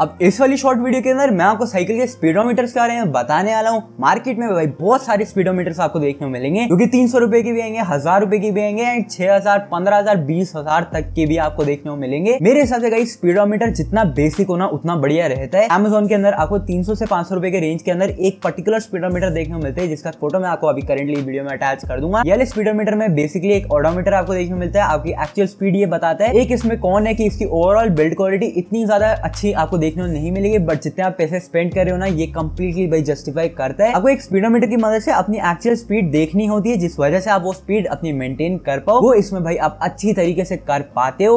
अब इस वाली शॉर्ट वीडियो के अंदर मैं आपको साइकिल के स्पीडोमीटर्स के बारे में बताने वाला हूँ मार्केट में भाई बहुत सारे स्पीडोमीटर्स आपको देखने को मिलेंगे क्योंकि तीन सौ रुपए के भी आएंगे हजार रुपए के भी आएंगे एंड छह हजार पंद्रह हजार बीस हजार तक के भी आपको देखने को मिलेंगे मेरे हिसाब से कहीं स्पीडोमीटर जितना बेसिक होना उतना बढ़िया रहता है अमेजोन के अंदर आपको तीन सौ से पांच सौ रुपए के रेंज के अंदर एक पर्टिकुलर स्पीडोमीटर देखने को मिलता है जिसका फोटो मैं आपको अभी करेंटली वीडियो में अटैच कर दूंगा ये स्पीडोमीटर में बेसिकली एक ऑडोमीटर आपको देखने को मिलता है आपकी एक्चुअल स्पीड ये बताता है एक इसमें कौन है कि इसकी ओवरऑल बिल्ड क्वालिटी इतनी ज्यादा अच्छी आपको देखने को नहीं मिलेगी बट जितने आप पैसे स्पेंड कर रहे हो ना ये कम्प्लीटली भाई जस्टिफाई करता है आपको एक स्पीडोमीटर की मदद से अपनी एक्चुअल स्पीड देखनी होती है जिस वजह से आप वो स्पीड अपनी मेंटेन कर पाओ वो इसमें भाई आप अच्छी तरीके से कर पाते हो